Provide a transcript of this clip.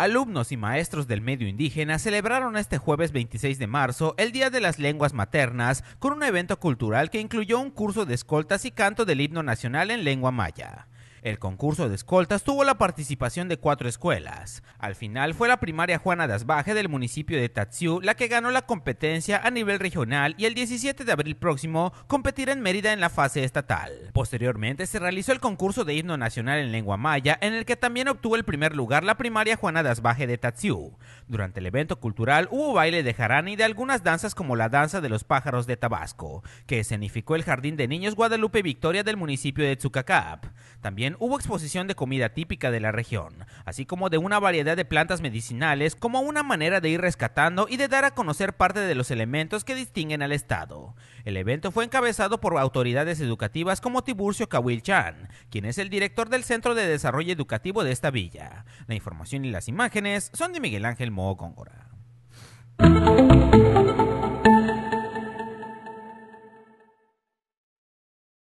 Alumnos y maestros del medio indígena celebraron este jueves 26 de marzo el Día de las Lenguas Maternas con un evento cultural que incluyó un curso de escoltas y canto del himno nacional en lengua maya. El concurso de escoltas tuvo la participación de cuatro escuelas. Al final fue la primaria Juana Dasbaje del municipio de Tatsiu la que ganó la competencia a nivel regional y el 17 de abril próximo competirá en Mérida en la fase estatal. Posteriormente se realizó el concurso de himno nacional en lengua maya en el que también obtuvo el primer lugar la primaria Juana Dasbaje de Tatsiu. Durante el evento cultural hubo baile de jarani y de algunas danzas como la danza de los pájaros de Tabasco, que escenificó el Jardín de Niños Guadalupe Victoria del municipio de Tzucacap. También hubo exposición de comida típica de la región, así como de una variedad de plantas medicinales como una manera de ir rescatando y de dar a conocer parte de los elementos que distinguen al Estado. El evento fue encabezado por autoridades educativas como Tiburcio Kawil Chan, quien es el director del Centro de Desarrollo Educativo de esta villa. La información y las imágenes son de Miguel Ángel Moho Góngora.